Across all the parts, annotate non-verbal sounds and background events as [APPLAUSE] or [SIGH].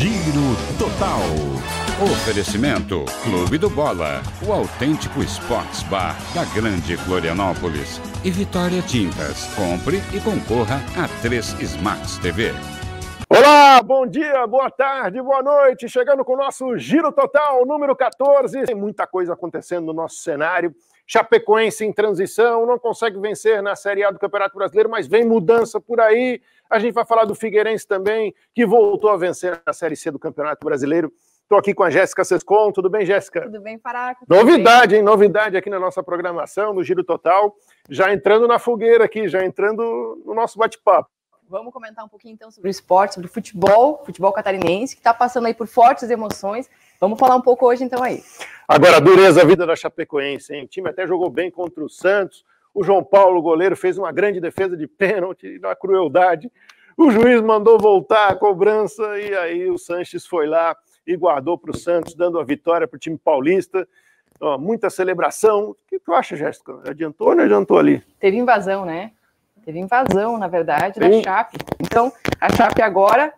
Giro Total. Oferecimento Clube do Bola, o autêntico Sports Bar da Grande Florianópolis e Vitória Tintas. Compre e concorra a três Smarts TV. Olá, bom dia, boa tarde, boa noite. Chegando com o nosso Giro Total número 14. Tem muita coisa acontecendo no nosso cenário. Chapecoense em transição, não consegue vencer na Série A do Campeonato Brasileiro, mas vem mudança por aí. A gente vai falar do Figueirense também, que voltou a vencer na Série C do Campeonato Brasileiro. Estou aqui com a Jéssica Sescon. Tudo bem, Jéssica? Tudo bem, Paraco. Novidade, hein? Novidade aqui na nossa programação, no Giro Total. Já entrando na fogueira aqui, já entrando no nosso bate-papo. Vamos comentar um pouquinho então sobre o esporte, sobre o futebol, futebol catarinense, que está passando aí por fortes emoções. Vamos falar um pouco hoje então aí. Agora, a dureza a vida da Chapecoense, hein? O time até jogou bem contra o Santos. O João Paulo, goleiro, fez uma grande defesa de pênalti, na crueldade. O juiz mandou voltar a cobrança e aí o Sanches foi lá e guardou para o Santos, dando a vitória para o time paulista. Ó, muita celebração. O que tu acha, Jéssica? Adiantou ou não adiantou ali? Teve invasão, né? Teve invasão, na verdade, Sim. da Chape. Então, a Chape agora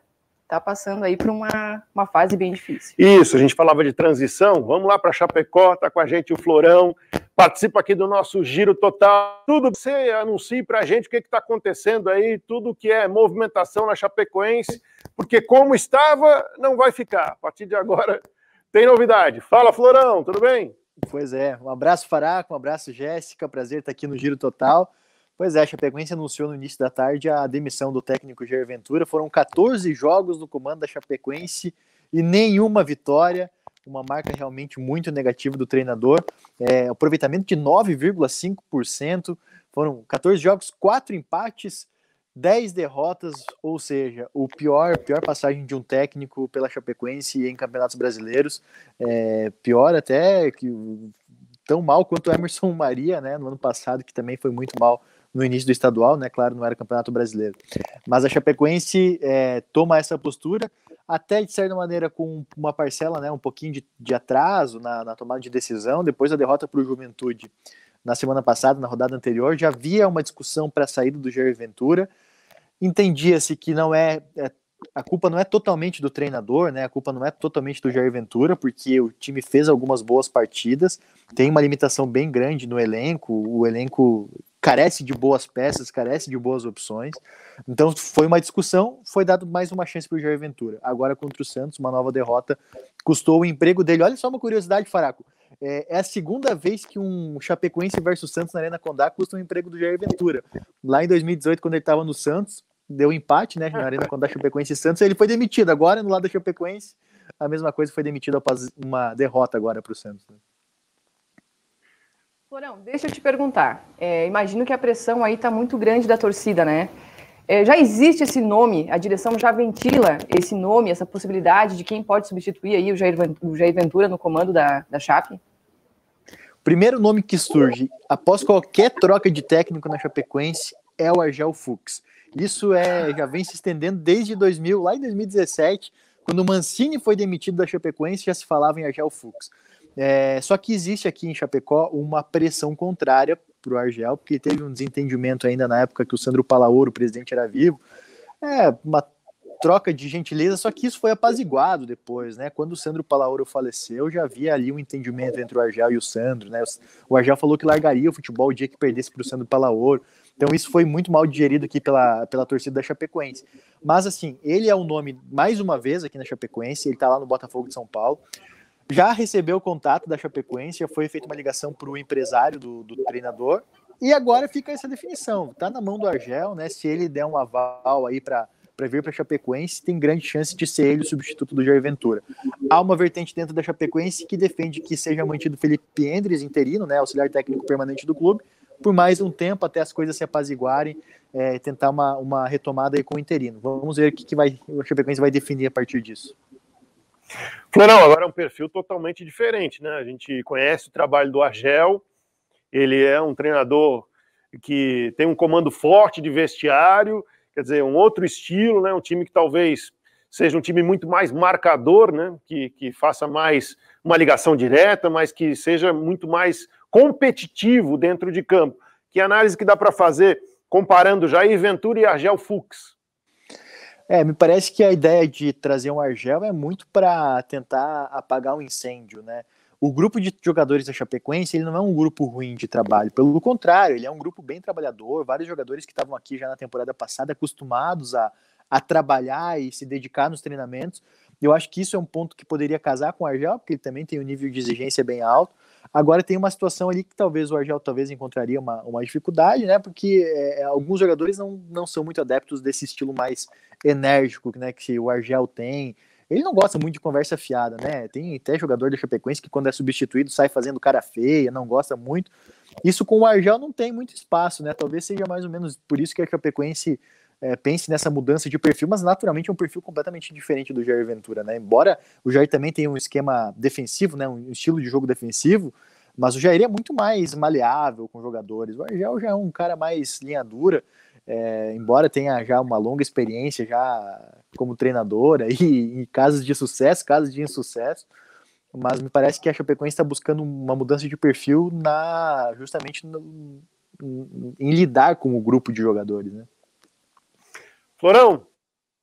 está passando aí por uma, uma fase bem difícil. Isso, a gente falava de transição, vamos lá para Chapecó, está com a gente o Florão, participa aqui do nosso Giro Total. Tudo que você anuncie para a gente o que está acontecendo aí, tudo que é movimentação na Chapecoense, porque como estava, não vai ficar. A partir de agora tem novidade. Fala, Florão, tudo bem? Pois é, um abraço Faraco, um abraço Jéssica, prazer estar aqui no Giro Total. Pois é, a Chapecoense anunciou no início da tarde a demissão do técnico Jair Ventura. Foram 14 jogos no comando da Chapecoense e nenhuma vitória. Uma marca realmente muito negativa do treinador. É, aproveitamento de 9,5%. Foram 14 jogos, 4 empates, 10 derrotas, ou seja, o pior, pior passagem de um técnico pela Chapecoense em campeonatos brasileiros, é, pior até que tão mal quanto o Emerson Maria, né, no ano passado, que também foi muito mal no início do estadual, né? Claro, não era campeonato brasileiro. Mas a Chapecoense é, toma essa postura, até de certa maneira com uma parcela, né? Um pouquinho de, de atraso na, na, tomada de decisão, depois da derrota para o Juventude na semana passada, na rodada anterior, já havia uma discussão para a saída do Jair Ventura. Entendia-se que não é, é a culpa não é totalmente do treinador, né? A culpa não é totalmente do Jair Ventura, porque o time fez algumas boas partidas, tem uma limitação bem grande no elenco, o elenco carece de boas peças, carece de boas opções. Então foi uma discussão, foi dado mais uma chance para o Jair Ventura. Agora contra o Santos, uma nova derrota custou o emprego dele. Olha só uma curiosidade, Faraco. É, é, a segunda vez que um Chapecoense versus Santos na Arena Condá custa o emprego do Jair Ventura. Lá em 2018, quando ele estava no Santos, deu empate, né? Na Arena Condá Chapecoense e Santos, ele foi demitido. Agora, no lado da Chapecoense, a mesma coisa foi demitido após uma derrota agora para o Santos. Né? Florão, deixa eu te perguntar. É, imagino que a pressão aí está muito grande da torcida, né? É, já existe esse nome, a direção já ventila esse nome, essa possibilidade de quem pode substituir aí o Jair, o Jair Ventura no comando da, da Chape? Primeiro nome que surge após qualquer troca de técnico na Chapecoense é o Argel Fux. Isso é já vem se estendendo desde 2000, lá em 2017, quando o Mancini foi demitido da Chapecoense, já se falava em Argel Fux. É, só que existe aqui em Chapecó uma pressão contrária para o Argel, porque teve um desentendimento ainda na época que o Sandro Palaoro, o presidente, era vivo. É, uma troca de gentileza, só que isso foi apaziguado depois, né? Quando o Sandro Palaoro faleceu, já havia ali um entendimento entre o Argel e o Sandro, né? O Argel falou que largaria o futebol o dia que perdesse para o Sandro Palaoro. Então isso foi muito mal digerido aqui pela, pela torcida da Chapecoense. Mas assim, ele é o nome, mais uma vez, aqui na Chapecoense, ele está lá no Botafogo de São Paulo já recebeu o contato da Chapecoense, já foi feita uma ligação para o empresário do, do, treinador. E agora fica essa definição. Está na mão do Argel, né? Se ele der um aval aí para para vir para a Chapecoense, tem grande chance de ser ele o substituto do Jair Ventura. Há uma vertente dentro da Chapecoense que defende que seja mantido Felipe Endres interino, né, auxiliar técnico permanente do clube, por mais um tempo até as coisas se apaziguarem, é, tentar uma, uma retomada aí com o interino. Vamos ver o que, que vai, a Chapecoense vai definir a partir disso. Florão, agora é um perfil totalmente diferente, né? A gente conhece o trabalho do Argel, ele é um treinador que tem um comando forte de vestiário, quer dizer, um outro estilo, né? Um time que talvez seja um time muito mais marcador, né? Que, que faça mais uma ligação direta, mas que seja muito mais competitivo dentro de campo. Que análise que dá para fazer comparando Jair Ventura e Argel Fuchs? É, me parece que a ideia de trazer um Argel é muito para tentar apagar o um incêndio, né? O grupo de jogadores da Chapecoense, ele não é um grupo ruim de trabalho, pelo contrário, ele é um grupo bem trabalhador, vários jogadores que estavam aqui já na temporada passada acostumados a, a trabalhar e se dedicar nos treinamentos. Eu acho que isso é um ponto que poderia casar com o Argel, porque ele também tem um nível de exigência bem alto. Agora tem uma situação ali que talvez o Argel talvez encontraria uma, uma dificuldade, né? Porque é, é, alguns jogadores não, não são muito adeptos desse estilo mais enérgico, né? Que o Argel tem. Ele não gosta muito de conversa fiada, né? Tem até jogador da Chapecoense que quando é substituído sai fazendo cara feia, não gosta muito. Isso com o Argel não tem muito espaço, né? Talvez seja mais ou menos por isso que a Chapecoense é, pense nessa mudança de perfil, mas naturalmente é um perfil completamente diferente do Jair Ventura, né? Embora o Jair também tenha um esquema defensivo, né? Um estilo de jogo defensivo, mas o Jair é muito mais maleável com jogadores. O Argel já é um cara mais linha dura, é, embora tenha já uma longa experiência já como treinador aí, [LAUGHS] em casos de sucesso, casos de insucesso mas me parece que a Chapecoense está buscando uma mudança de perfil na justamente no, em, em lidar com o grupo de jogadores, né? Florão,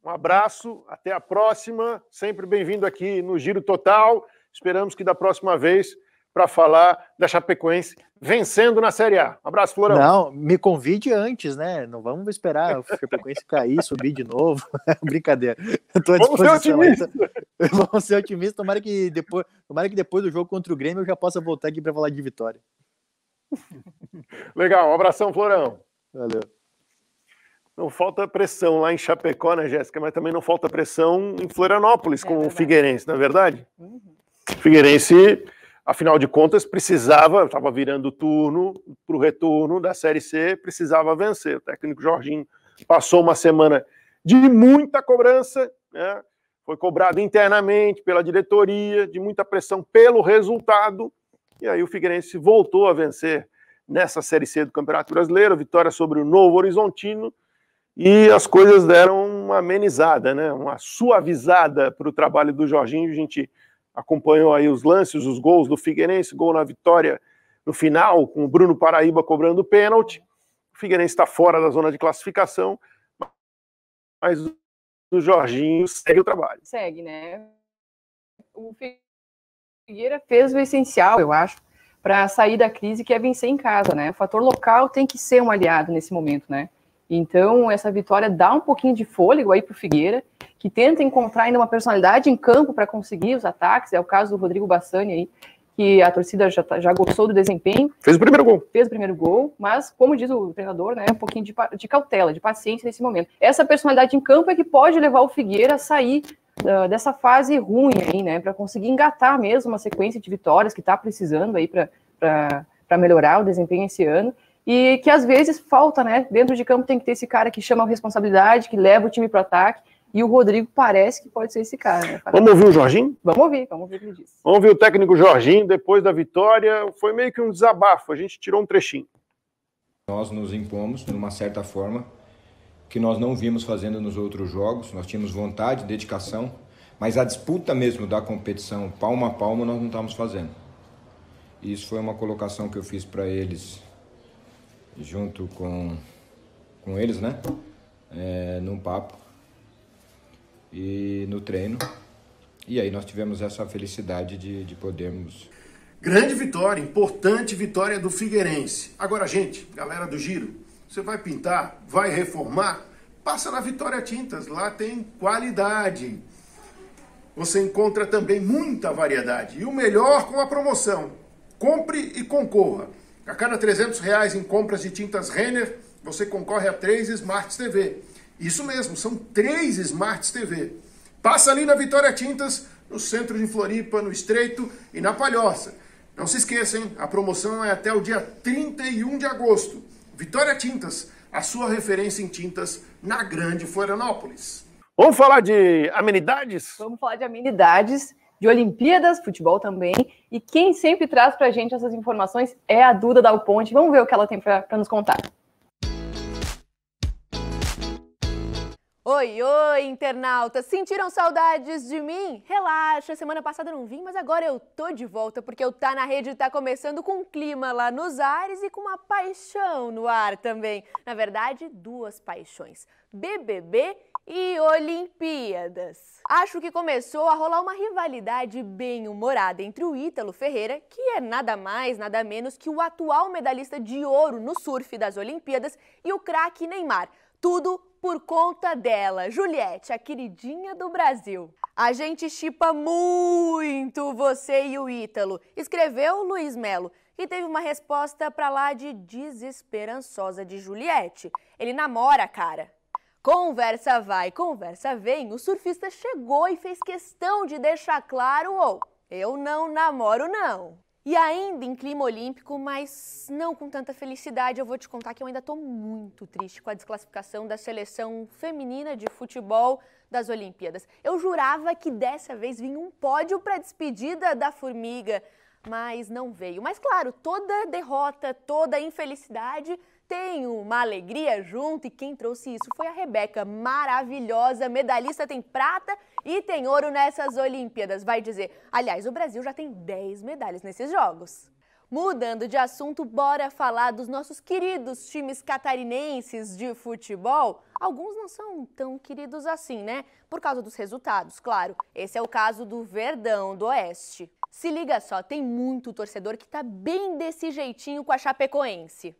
um abraço, até a próxima. Sempre bem-vindo aqui no Giro Total. Esperamos que da próxima vez para falar da Chapecoense vencendo na Série A. Um abraço, Florão. Não, me convide antes, né? Não vamos esperar a Chapecoense cair, subir de novo. [LAUGHS] Brincadeira. vamos ser otimistas. [LAUGHS] Vamos ser otimistas. Tomara que, depois, tomara que depois do jogo contra o Grêmio eu já possa voltar aqui para falar de vitória. Legal, um abração, Florão. Valeu não falta pressão lá em Chapecó, né, Jéssica? Mas também não falta pressão em Florianópolis, é com o Figueirense, não é verdade? Uhum. Figueirense, afinal de contas, precisava, estava virando turno para o retorno da Série C, precisava vencer. O técnico Jorginho passou uma semana de muita cobrança, né? foi cobrado internamente pela diretoria, de muita pressão pelo resultado, e aí o Figueirense voltou a vencer nessa Série C do Campeonato Brasileiro, vitória sobre o Novo Horizontino, e as coisas deram uma amenizada, né? uma suavizada para o trabalho do Jorginho. A gente acompanhou aí os lances, os gols do Figueirense, gol na vitória no final, com o Bruno Paraíba cobrando pênalti. O Figueirense está fora da zona de classificação, mas o Jorginho segue o trabalho. Segue, né? O Figueira fez o essencial, eu acho, para sair da crise, que é vencer em casa, né? O fator local tem que ser um aliado nesse momento, né? Então, essa vitória dá um pouquinho de fôlego aí para o Figueira, que tenta encontrar ainda uma personalidade em campo para conseguir os ataques. É o caso do Rodrigo Bassani aí, que a torcida já, tá, já gostou do desempenho. Fez o primeiro gol. Fez o primeiro gol, mas, como diz o treinador, né, um pouquinho de, de cautela, de paciência nesse momento. Essa personalidade em campo é que pode levar o Figueira a sair uh, dessa fase ruim aí, né, para conseguir engatar mesmo uma sequência de vitórias que está precisando aí para melhorar o desempenho esse ano e que às vezes falta, né? Dentro de campo tem que ter esse cara que chama a responsabilidade, que leva o time para o ataque. E o Rodrigo parece que pode ser esse cara. Né? Vamos ouvir o Jorginho? Vamos ouvir, vamos ouvir o que ele disse. Vamos ouvir o técnico Jorginho depois da vitória. Foi meio que um desabafo, a gente tirou um trechinho. Nós nos impomos, de uma certa forma, que nós não vimos fazendo nos outros jogos. Nós tínhamos vontade, dedicação, mas a disputa mesmo da competição, palma a palma, nós não estávamos fazendo. E isso foi uma colocação que eu fiz para eles junto com, com eles, né? É, num papo e no treino. E aí nós tivemos essa felicidade de, de podermos. Grande vitória, importante vitória do Figueirense. Agora, gente, galera do Giro, você vai pintar, vai reformar, passa na Vitória Tintas, lá tem qualidade. Você encontra também muita variedade. E o melhor com a promoção: compre e concorra. A cada 300 reais em compras de tintas Renner, você concorre a três Smart TV. Isso mesmo, são três Smart TV. Passa ali na Vitória Tintas, no centro de Floripa, no Estreito e na Palhoça. Não se esqueçam, a promoção é até o dia 31 de agosto. Vitória Tintas, a sua referência em tintas na Grande Florianópolis. Vamos falar de amenidades? Vamos falar de amenidades de Olimpíadas, futebol também. E quem sempre traz para a gente essas informações é a Duda Dal Ponte. Vamos ver o que ela tem para nos contar. Oi, oi, internautas! Sentiram saudades de mim? Relaxa, semana passada não vim, mas agora eu tô de volta porque o Tá na Rede tá começando com um clima lá nos ares e com uma paixão no ar também. Na verdade, duas paixões: BBB e Olimpíadas. Acho que começou a rolar uma rivalidade bem humorada entre o Ítalo Ferreira, que é nada mais, nada menos que o atual medalhista de ouro no surf das Olimpíadas, e o craque Neymar. Tudo por conta dela, Juliette, a queridinha do Brasil. A gente chipa muito você e o Ítalo, escreveu Luiz Melo, que teve uma resposta pra lá de desesperançosa de Juliette. Ele namora, cara. Conversa vai, conversa vem, o surfista chegou e fez questão de deixar claro ou oh, eu não namoro não. E ainda em clima olímpico, mas não com tanta felicidade, eu vou te contar que eu ainda estou muito triste com a desclassificação da seleção feminina de futebol das Olimpíadas. Eu jurava que dessa vez vinha um pódio para a despedida da formiga, mas não veio. Mas claro, toda derrota, toda infelicidade tem uma alegria junto e quem trouxe isso foi a Rebeca, maravilhosa, medalhista tem prata e tem ouro nessas Olimpíadas, vai dizer. Aliás, o Brasil já tem 10 medalhas nesses jogos. Mudando de assunto, bora falar dos nossos queridos times catarinenses de futebol. Alguns não são tão queridos assim, né? Por causa dos resultados, claro. Esse é o caso do Verdão do Oeste. Se liga só, tem muito torcedor que tá bem desse jeitinho com a Chapecoense.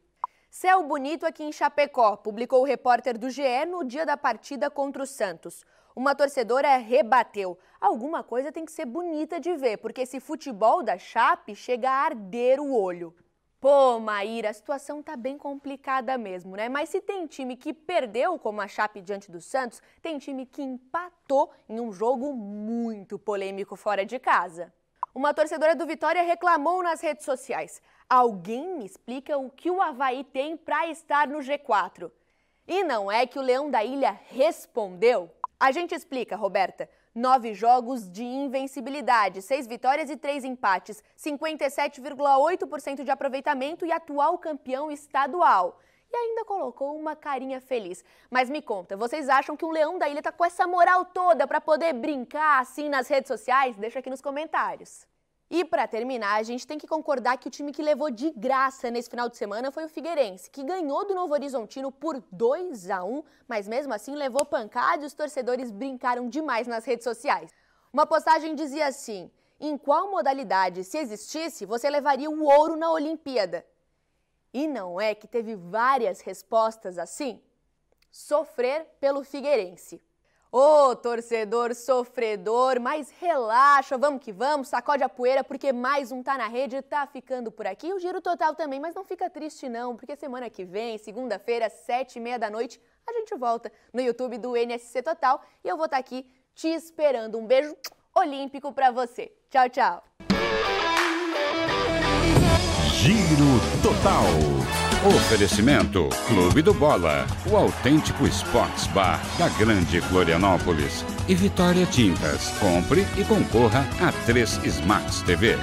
Céu bonito aqui em Chapecó, publicou o repórter do GE no dia da partida contra o Santos. Uma torcedora rebateu. Alguma coisa tem que ser bonita de ver, porque esse futebol da Chape chega a arder o olho. Pô, Maíra, a situação tá bem complicada mesmo, né? Mas se tem time que perdeu, como a Chape diante do Santos, tem time que empatou em um jogo muito polêmico fora de casa. Uma torcedora do Vitória reclamou nas redes sociais. Alguém me explica o que o Havaí tem para estar no G4. E não é que o Leão da Ilha respondeu? A gente explica, Roberta. Nove jogos de invencibilidade, seis vitórias e três empates, 57,8% de aproveitamento e atual campeão estadual e ainda colocou uma carinha feliz. Mas me conta, vocês acham que o Leão da Ilha tá com essa moral toda para poder brincar assim nas redes sociais? Deixa aqui nos comentários. E para terminar, a gente tem que concordar que o time que levou de graça nesse final de semana foi o Figueirense, que ganhou do Novo Horizontino por 2 a 1, mas mesmo assim levou pancada e os torcedores brincaram demais nas redes sociais. Uma postagem dizia assim: "Em qual modalidade, se existisse, você levaria o ouro na Olimpíada?" E não é que teve várias respostas assim? Sofrer pelo Figueirense. Ô oh, torcedor sofredor, mas relaxa, vamos que vamos, sacode a poeira porque mais um Tá na Rede tá ficando por aqui. O giro total também, mas não fica triste não, porque semana que vem, segunda-feira, sete e meia da noite, a gente volta no YouTube do NSC Total e eu vou estar tá aqui te esperando. Um beijo olímpico para você. Tchau, tchau. Total. Oferecimento Clube do Bola, o autêntico Sports Bar da Grande Florianópolis e Vitória Tintas. Compre e concorra a três Smart TV.